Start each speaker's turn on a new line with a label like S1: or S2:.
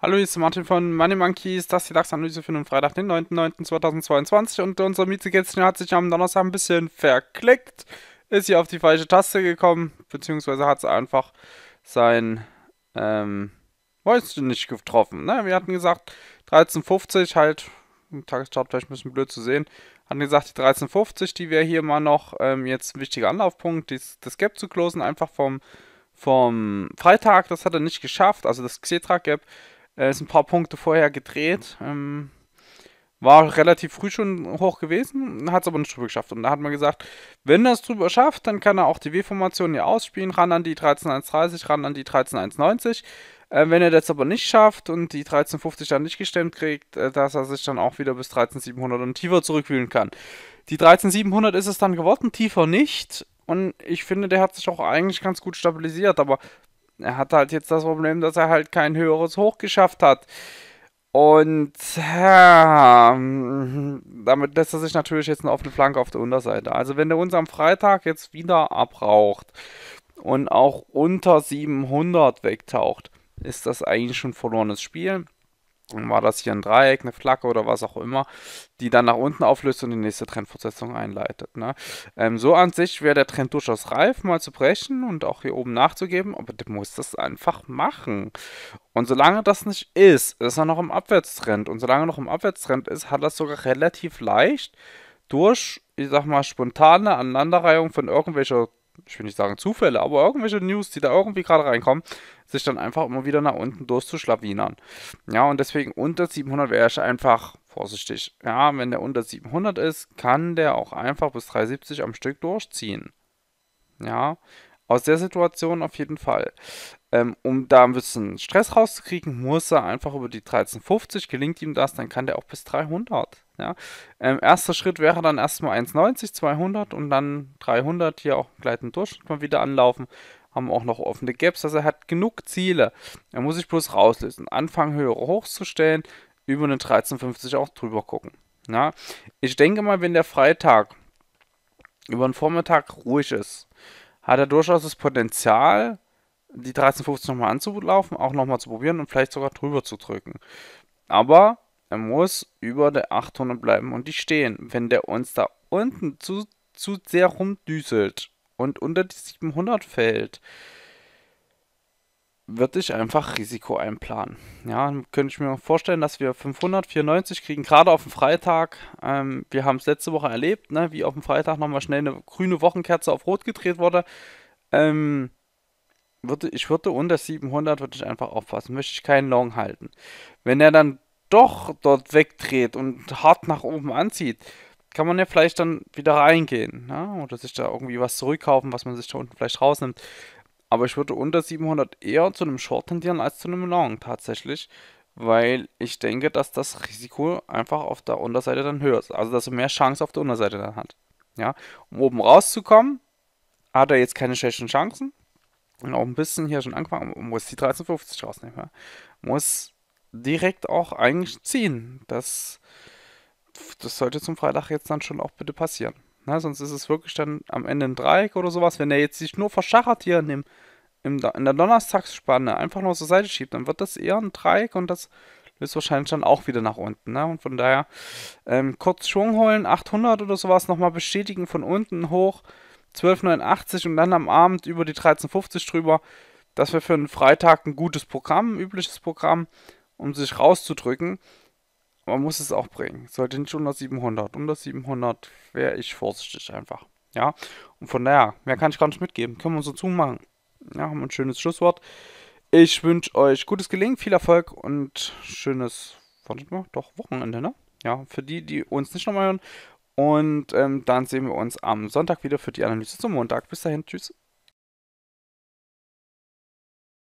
S1: Hallo, hier ist Martin von Money Monkeys. Das ist die DAX-Analyse für den Freitag, den 9.09.2022. Und unser Mietzekätzchen hat sich am Donnerstag ein bisschen verklickt. Ist hier auf die falsche Taste gekommen, beziehungsweise hat es einfach sein ähm, Mäuschen nicht getroffen. Ne? Wir hatten gesagt, 13,50 halt Tageschart hm, vielleicht ein bisschen blöd zu sehen. Hatten gesagt, die 1350, die wäre hier mal noch ähm, jetzt ein wichtiger Anlaufpunkt, dies, das Gap zu closen, einfach vom, vom Freitag. Das hat er nicht geschafft. Also das Xetra-Gap äh, ist ein paar Punkte vorher gedreht. Ähm, war relativ früh schon hoch gewesen, hat es aber nicht drüber geschafft. Und da hat man gesagt, wenn er es drüber schafft, dann kann er auch die W-Formation hier ausspielen, ran an die 13.130, ran an die 13.190. Äh, wenn er das aber nicht schafft und die 1350 dann nicht gestemmt kriegt, äh, dass er sich dann auch wieder bis 13700 und tiefer zurückwühlen kann. Die 13700 ist es dann geworden, tiefer nicht. Und ich finde, der hat sich auch eigentlich ganz gut stabilisiert, aber er hat halt jetzt das Problem, dass er halt kein höheres Hoch geschafft hat. Und ja, ähm, damit lässt er sich natürlich jetzt eine offene Flanke auf der Unterseite. Also wenn er uns am Freitag jetzt wieder abraucht und auch unter 700 wegtaucht, ist das eigentlich schon verlorenes Spiel. Und war das hier ein Dreieck, eine Flagge oder was auch immer, die dann nach unten auflöst und die nächste Trendfortsetzung einleitet. Ne? Ähm, so an sich wäre der Trend durchaus reif, mal zu brechen und auch hier oben nachzugeben, aber du musst das einfach machen. Und solange das nicht ist, ist er noch im Abwärtstrend. Und solange er noch im Abwärtstrend ist, hat er es sogar relativ leicht durch, ich sag mal, spontane Aneinanderreihung von irgendwelcher ich will nicht sagen Zufälle, aber irgendwelche News, die da irgendwie gerade reinkommen, sich dann einfach immer wieder nach unten durchzuschlawinern. Ja, und deswegen unter 700 wäre ich einfach vorsichtig. Ja, wenn der unter 700 ist, kann der auch einfach bis 370 am Stück durchziehen. Ja, aus der Situation auf jeden Fall. Ähm, um da ein bisschen Stress rauszukriegen, muss er einfach über die 1350. Gelingt ihm das, dann kann der auch bis 300. Ja? Ähm, erster Schritt wäre dann erstmal 1,90, 200 und dann 300. Hier auch gleich gleitend Durchschnitt mal wieder anlaufen. Haben auch noch offene Gaps. Also er hat genug Ziele. Er muss sich bloß rauslösen. Anfangen, höhere hochzustellen. Über eine 1350 auch drüber gucken. Ja? Ich denke mal, wenn der Freitag über den Vormittag ruhig ist, hat er durchaus das Potenzial, die 1350 nochmal anzulaufen, auch nochmal zu probieren und vielleicht sogar drüber zu drücken. Aber er muss über der 800 bleiben und die stehen. Wenn der uns da unten zu, zu sehr rumdüselt und unter die 700 fällt, würde ich einfach Risiko einplanen. Ja, könnte ich mir vorstellen, dass wir 594 kriegen, gerade auf dem Freitag. Ähm, wir haben es letzte Woche erlebt, ne, wie auf dem Freitag nochmal schnell eine grüne Wochenkerze auf Rot gedreht wurde. Ähm, würde, ich würde unter 700 würde ich einfach aufpassen, möchte ich keinen Long halten. Wenn er dann doch dort wegdreht und hart nach oben anzieht, kann man ja vielleicht dann wieder reingehen, ne? oder sich da irgendwie was zurückkaufen, was man sich da unten vielleicht rausnimmt. Aber ich würde unter 700 eher zu einem Short tendieren als zu einem Long tatsächlich, weil ich denke, dass das Risiko einfach auf der Unterseite dann höher ist. Also, dass er mehr Chance auf der Unterseite dann hat. Ja, um oben rauszukommen, hat er jetzt keine schlechten Chancen. Und auch ein bisschen hier schon angefangen, muss die 1350 rausnehmen. Ja. Muss direkt auch eigentlich ziehen. Das, das sollte zum Freitag jetzt dann schon auch bitte passieren. Na, ne, sonst ist es wirklich dann am Ende ein Dreieck oder sowas. Wenn er jetzt sich nur verschachert hier in, dem, in der Donnerstagsspanne einfach nur zur Seite schiebt, dann wird das eher ein Dreieck und das löst wahrscheinlich dann auch wieder nach unten. Ne? Und von daher ähm, kurz Schwung holen, 800 oder sowas, nochmal bestätigen von unten hoch, 12,89 und dann am Abend über die 13,50 drüber. Das wäre für einen Freitag ein gutes Programm, ein übliches Programm, um sich rauszudrücken man muss es auch bringen. Sollte nicht unter 700. Unter 700 wäre ich vorsichtig einfach. Ja, und von daher, mehr kann ich gar nicht mitgeben. Können wir uns so zumachen. Ja, haben ein schönes Schlusswort. Ich wünsche euch gutes Gelingen, viel Erfolg und schönes, wartet mal, doch, Wochenende, ne? Ja, für die, die uns nicht nochmal hören. Und ähm, dann sehen wir uns am Sonntag wieder für die Analyse zum Montag. Bis dahin, tschüss.